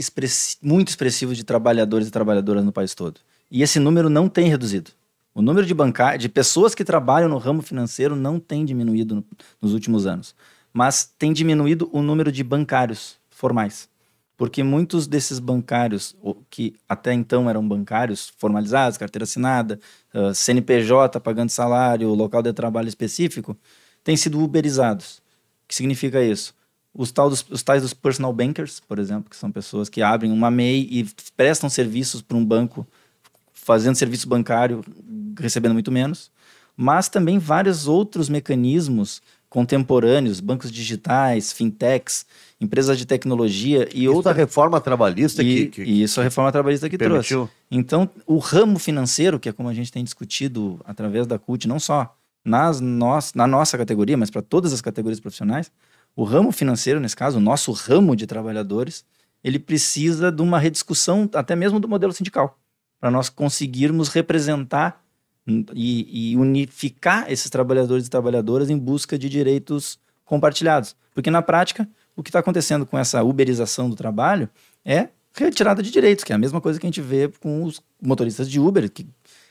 muito expressivos de trabalhadores e trabalhadoras no país todo. E esse número não tem reduzido. O número de bancários, de pessoas que trabalham no ramo financeiro não tem diminuído no, nos últimos anos. Mas tem diminuído o número de bancários formais porque muitos desses bancários, que até então eram bancários formalizados, carteira assinada, CNPJ pagando salário, local de trabalho específico, têm sido uberizados. O que significa isso? Os, tal dos, os tais dos personal bankers, por exemplo, que são pessoas que abrem uma MEI e prestam serviços para um banco, fazendo serviço bancário, recebendo muito menos. Mas também vários outros mecanismos contemporâneos, bancos digitais, fintechs, empresas de tecnologia e isso é outra a reforma trabalhista e, que, que e isso a é reforma trabalhista que permitiu. trouxe. Então, o ramo financeiro, que é como a gente tem discutido através da CUT, não só nas nós, na nossa categoria, mas para todas as categorias profissionais, o ramo financeiro, nesse caso, o nosso ramo de trabalhadores, ele precisa de uma rediscussão até mesmo do modelo sindical, para nós conseguirmos representar e, e unificar esses trabalhadores e trabalhadoras em busca de direitos compartilhados. Porque na prática, o que está acontecendo com essa uberização do trabalho é retirada de direitos, que é a mesma coisa que a gente vê com os motoristas de Uber, que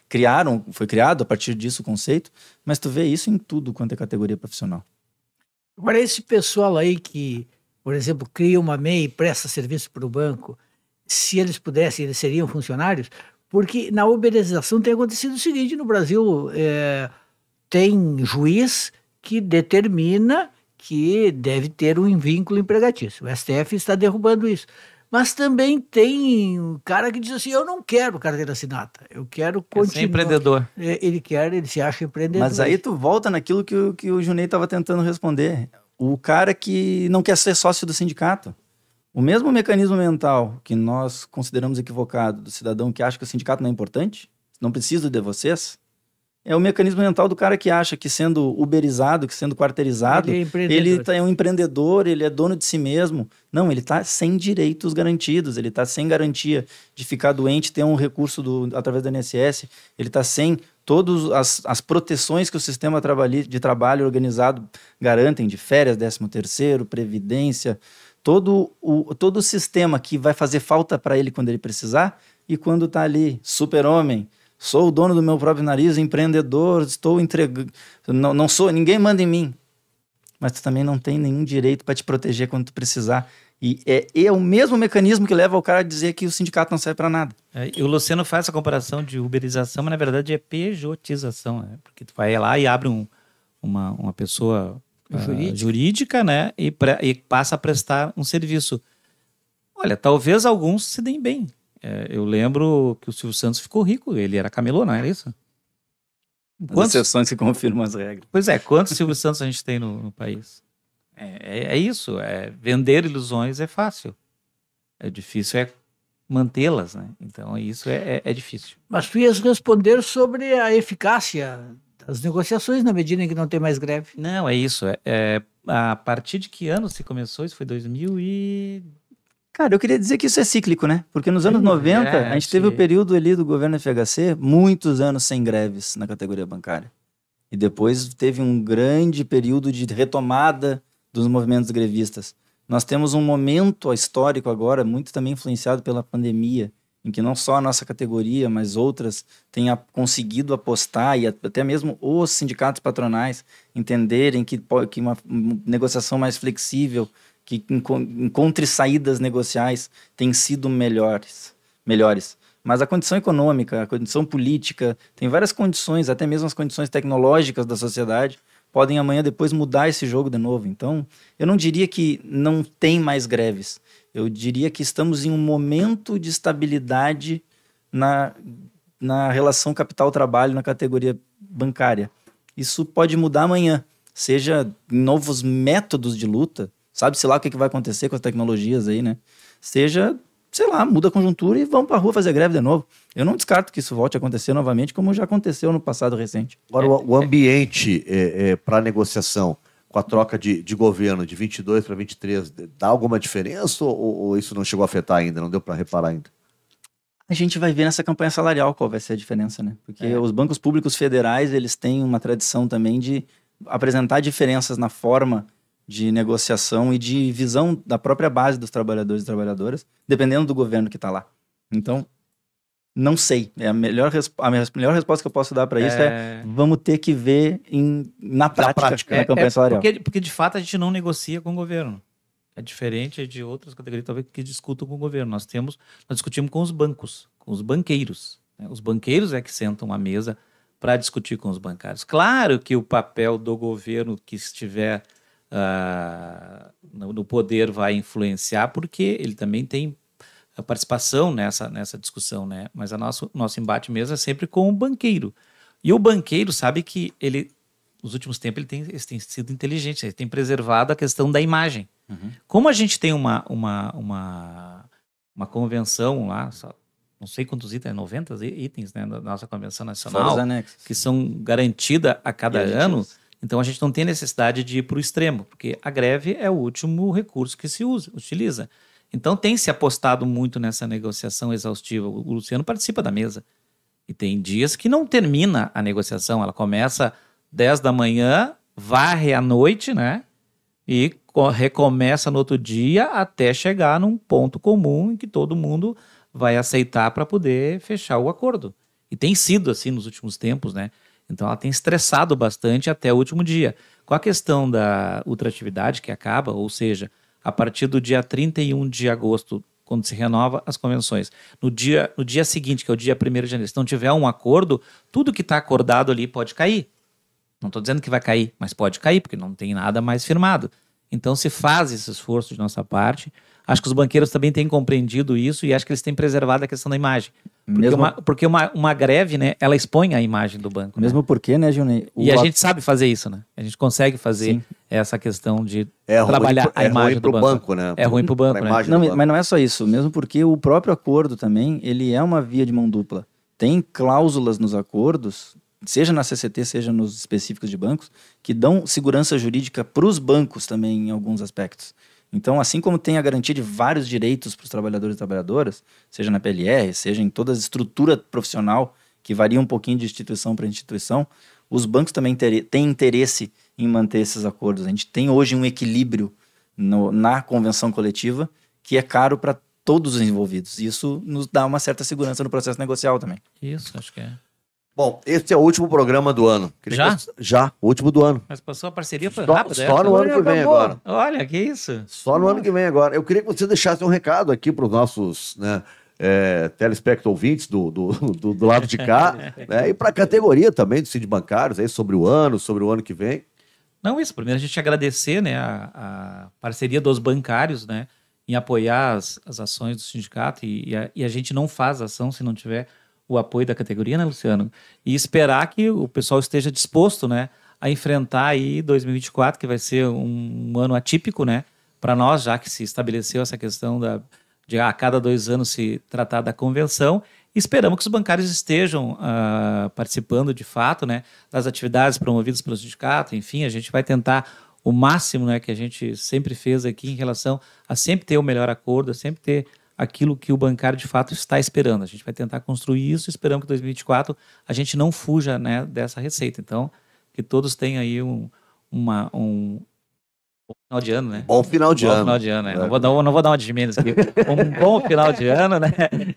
criaram, foi criado a partir disso o conceito, mas tu vê isso em tudo quanto é categoria profissional. Agora, esse pessoal aí que, por exemplo, cria uma MEI e presta serviço para o banco, se eles pudessem, eles seriam funcionários? Porque na uberização tem acontecido o seguinte: no Brasil é, tem juiz que determina que deve ter um vínculo empregatício. O STF está derrubando isso. Mas também tem um cara que diz assim: eu não quero carteira assinada, eu quero é continuar. É empreendedor. Ele quer, ele se acha empreendedor. Mas aí tu volta naquilo que, que o Junei estava tentando responder. O cara que não quer ser sócio do sindicato. O mesmo mecanismo mental que nós consideramos equivocado do cidadão que acha que o sindicato não é importante, não precisa de vocês, é o mecanismo mental do cara que acha que sendo uberizado, que sendo quarteirizado, ele é, ele tá, é um empreendedor, ele é dono de si mesmo. Não, ele está sem direitos garantidos, ele está sem garantia de ficar doente, ter um recurso do, através do INSS, ele está sem todas as, as proteções que o sistema de trabalho organizado garantem, de férias, 13 terceiro, previdência, todo o, todo o sistema que vai fazer falta para ele quando ele precisar e quando está ali, super-homem, sou o dono do meu próprio nariz, empreendedor, estou entregando, não, não sou, ninguém manda em mim. Mas tu também não tem nenhum direito para te proteger quando tu precisar. E é, é, o mesmo mecanismo que leva o cara a dizer que o sindicato não serve para nada. É, e o Luciano faz essa comparação de uberização, mas na verdade é pejotização, né? Porque tu vai lá e abre um, uma, uma pessoa ah, jurídica, jurídica né? E, para e, passa a prestar um serviço. Olha, talvez alguns se deem bem. É, eu lembro que o Silvio Santos ficou rico, ele era camelô, não era isso? Quantos... As exceções que confirmam as regras. Pois é, quantos Silvio Santos a gente tem no, no país? É, é, é isso, é, vender ilusões é fácil. É difícil é mantê-las, né? Então isso é, é, é difícil. Mas tu ias responder sobre a eficácia as negociações na medida em que não tem mais greve. Não, é isso. É, é a partir de que ano se começou? Isso foi 2000 e... Cara, eu queria dizer que isso é cíclico, né? Porque nos anos 90, é, a gente teve o período ali do governo FHC, muitos anos sem greves na categoria bancária. E depois teve um grande período de retomada dos movimentos grevistas. Nós temos um momento histórico agora, muito também influenciado pela pandemia, em que não só a nossa categoria, mas outras tenham conseguido apostar e até mesmo os sindicatos patronais entenderem que, que uma negociação mais flexível, que encontre saídas negociais, tem sido melhores. melhores. Mas a condição econômica, a condição política, tem várias condições, até mesmo as condições tecnológicas da sociedade, podem amanhã depois mudar esse jogo de novo. Então, eu não diria que não tem mais greves. Eu diria que estamos em um momento de estabilidade na, na relação capital-trabalho na categoria bancária. Isso pode mudar amanhã, seja em novos métodos de luta, sabe-se lá o que, é que vai acontecer com as tecnologias aí, né? Seja sei lá, muda a conjuntura e vão para a rua fazer greve de novo. Eu não descarto que isso volte a acontecer novamente, como já aconteceu no passado recente. Agora, o, ambiente é, é, para negociação com a troca de, de governo de 22 para 23, dá alguma diferença ou, ou, isso não chegou a afetar ainda, não deu para reparar ainda? A gente vai ver nessa campanha salarial qual vai ser a diferença, né? Porque é. os bancos públicos federais, eles têm uma tradição também de apresentar diferenças na forma de negociação e de visão da própria base dos trabalhadores e trabalhadoras, dependendo do governo que está lá. Então, não sei. É a melhor, a melhor resposta que eu posso dar para isso é... é... vamos ter que ver em, na prática, na, prática. Né, é, na campanha é, salarial. Porque, porque, de fato, a gente não negocia com o governo. É diferente de outras categorias, talvez, que discutam com o governo. Nós temos, nós discutimos com os bancos, com os banqueiros. Né? Os banqueiros é que sentam à mesa para discutir com os bancários. Claro que o papel do governo que estiver uh, no poder vai influenciar, porque ele também tem a participação nessa, nessa discussão, né? Mas o nosso, nosso embate mesmo é sempre com o banqueiro. E o banqueiro sabe que ele, nos últimos tempos, ele tem, ele tem sido inteligente, ele tem preservado a questão da imagem. Uhum. Como a gente tem uma, uma, uma, uma convenção lá, só, não sei quantos itens, 90 é itens né, da nossa convenção nacional, que são garantida a cada ano, então a gente não tem necessidade de ir para o extremo, porque a greve é o último recurso que se usa, utiliza. Então tem se apostado muito nessa negociação exaustiva. O Luciano participa da mesa. E tem dias que não termina a negociação, ela começa 10 da manhã, varre à noite, né? E recomeça no outro dia até chegar num ponto comum em que todo mundo vai aceitar para poder fechar o acordo. E tem sido assim nos últimos tempos, né? Então ela tem estressado bastante até o último dia. Com a questão da ultratividade que acaba, ou seja, a partir do dia 31 de agosto, quando se renova as convenções, no dia, no dia seguinte, que é o dia 1 de janeiro, se não tiver um acordo, tudo que está acordado ali pode cair. Não estou dizendo que vai cair, mas pode cair, porque não tem nada mais firmado. Então se faz esse esforço de nossa parte. Acho que os banqueiros também têm compreendido isso e acho que eles têm preservado a questão da imagem. Porque, mesmo... uma, porque uma, uma greve, né, ela expõe a imagem do banco. Né? Mesmo né? porque, né, Juni? E a, gente sabe fazer isso, né? A gente consegue fazer Sim. essa questão de é trabalhar pro, a é imagem do banco. banco né? É ruim para o banco, né? Não, banco. Mas não é só isso. Mesmo porque o próprio acordo também, ele é uma via de mão dupla. Tem cláusulas nos acordos, seja na CCT, seja nos específicos de bancos, que dão segurança jurídica para os bancos também em alguns aspectos. Então, assim como tem a garantia de vários direitos para os trabalhadores e trabalhadoras, seja na PLR, seja em toda a estrutura profissional, que varia um pouquinho de instituição para instituição, os bancos também têm interesse em manter esses acordos. A gente tem hoje um equilíbrio no, na convenção coletiva que é caro para todos os envolvidos. Isso nos dá uma certa segurança no processo negocial também. Isso, acho que é. Bom, esse é o último programa do ano. Queria já? Que... Já, o último do ano. Mas passou a parceria, foi só, né? Só no ano que vem acabou. agora. Olha, que isso. Só no Nossa. ano que vem agora. Eu queria que você deixasse um recado aqui para os nossos né, é, telespecto ouvintes do, do, do, do lado de cá né, e para a categoria também do Cid Bancários, aí, sobre o ano, sobre o ano que vem. Não, isso. Primeiro a gente agradecer né, a, a parceria dos bancários né, em apoiar as, as ações do sindicato e, e, a, e a gente não faz ação se não tiver o apoio da categoria, né, Luciano? E esperar que o pessoal esteja disposto, né, a enfrentar aí 2024, que vai ser um, um ano atípico, né, para nós, já que se estabeleceu essa questão da, de a ah, cada dois anos se tratar da convenção. Esperamos que os bancários estejam uh, participando de fato né, das atividades promovidas pelo sindicato. Enfim, a gente vai tentar o máximo né, que a gente sempre fez aqui em relação a sempre ter o melhor acordo, a sempre ter aquilo que o bancário de fato está esperando. A gente vai tentar construir isso, esperando que 2024 a gente não fuja né, dessa receita. Então, que todos tenham aí um, uma, um bom final de ano, né? Bom final de bom ano. Final de ano né? é. não, vou é. dar, não vou dar uma de menos aqui. um bom final de ano, né?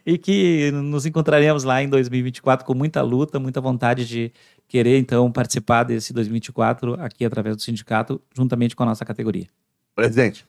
E que nos encontraremos lá em 2024 com muita luta, muita vontade de querer, então, participar desse 2024 aqui através do sindicato, juntamente com a nossa categoria. Presidente,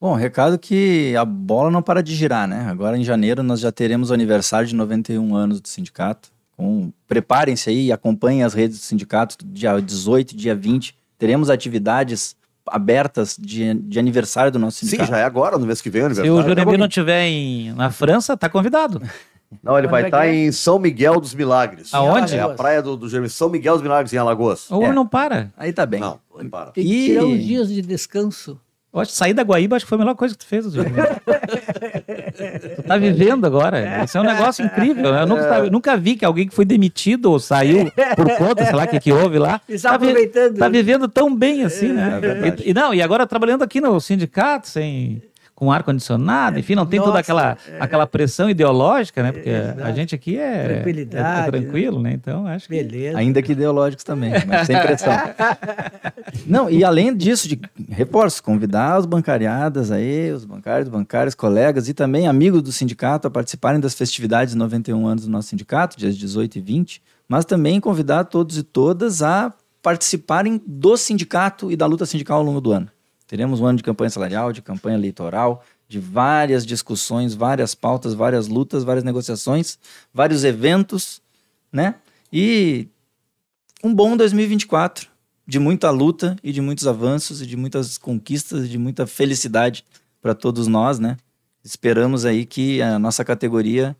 Bom, recado que a bola não para de girar, né? Agora em janeiro nós já teremos o aniversário de 91 anos do sindicato. Com... Então, preparem-se aí, acompanhem as redes do sindicato, dia 18, dia 20. Teremos atividades abertas de, de aniversário do nosso sindicato. Sim, já é agora, no mês que vem, aniversário. Se o Júlio tá não estiver em... na França, tá convidado. Não, ele vai é estar tá é? em São Miguel dos Milagres. Aonde? É a praia do, do Gêmeos. São Miguel dos Milagres, em Alagoas. Ou é. não para. Aí tá bem. Não, não para. Tem que e... tirar uns dias de descanso. Eu acho que sair da Guaíba acho que foi a melhor coisa que tu fez, Júlio. tu tá vivendo agora. É. Isso é um negócio incrível. Né? Eu nunca, eu é. nunca, vi que alguém que foi demitido ou saiu por conta, sei lá, o que, que houve lá. Está tá aproveitando. Vi, tá vivendo tão bem assim, né? É, é e, não, e agora trabalhando aqui no sindicato, sem com ar-condicionado, enfim, não tem nossa, toda aquela, é, aquela pressão ideológica, né? É, Porque é, a gente aqui é, é né? tranquilo, né? Então, acho que... Beleza. Ainda que ideológicos também, mas sem pressão. não, e além disso, de reforço, convidar os bancariadas aí, os bancários, bancários, colegas e também amigos do sindicato a participarem das festividades de 91 anos do nosso sindicato, dias 18 e 20, mas também convidar todos e todas a participarem do sindicato e da luta sindical ao longo do ano. Teremos um ano de campanha salarial, de campanha eleitoral, de várias discussões, várias pautas, várias lutas, várias negociações, vários eventos, né? E um bom 2024 de muita luta e de muitos avanços e de muitas conquistas e de muita felicidade para todos nós, né? Esperamos aí que a nossa categoria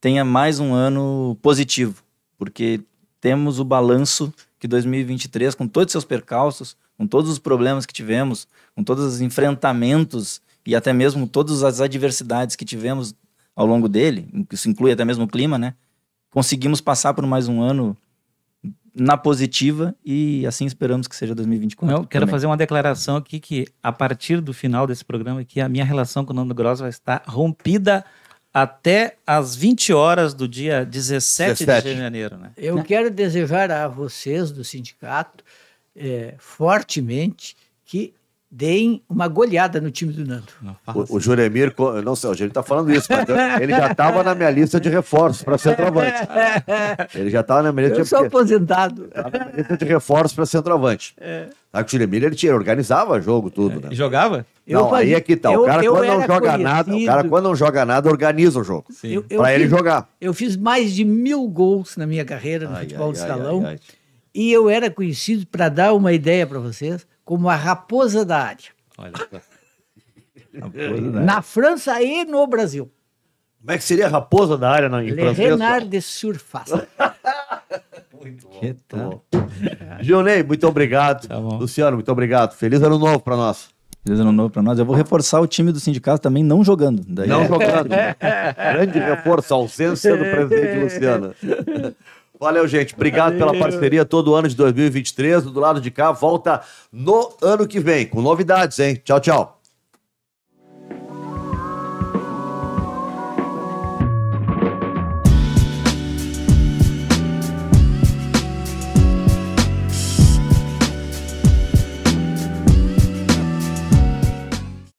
tenha mais um ano positivo, porque temos o balanço que 2023, com todos os seus percalços, com todos os problemas que tivemos, com todos os enfrentamentos e até mesmo todas as adversidades que tivemos ao longo dele, isso inclui até mesmo o clima, né? Conseguimos passar por mais um ano na positiva e assim esperamos que seja 2024. Eu quero também. fazer uma declaração aqui que a partir do final desse programa que a minha relação com o Nando Gross vai estar rompida até às 20 horas do dia 17, 17. de janeiro. Né? Eu quero desejar a vocês do sindicato é, fortemente que deem uma goleada no time do Nando. O, o assim. Juremir, não sei, o Juremir está falando isso, mas ele já estava na minha lista de reforços para centroavante. Ele já estava na minha lista Eu de... aposentado. Na lista de reforços para centroavante. É. Tá, o Juremir, ele tinha, organizava jogo, tudo. É, né? E jogava? Não, eu, aí é que tá. O cara, eu, eu quando não joga conhecido. nada, o cara, quando não joga nada, organiza o jogo. Para ele jogar. Eu fiz mais de mil gols na minha carreira no ai, futebol ai, de salão. Ai, e eu era conhecido, para dar uma ideia para vocês, como a raposa da área. Olha Na França e no Brasil. Como é que seria a raposa da área na, França? Le Renard de Surface. muito bom. Que muito Gionei, muito obrigado. Tá Luciano, muito obrigado. Feliz ano novo para nós. Feliz ano novo para nós. Eu vou reforçar o time do sindicato também não jogando. Daí não é. jogando. Grande reforço, ausência do presidente Luciano. Valeu, gente. Obrigado Valeu. pela parceria todo ano de 2023. Do lado de cá, volta no ano que vem com novidades, hein? Tchau, tchau.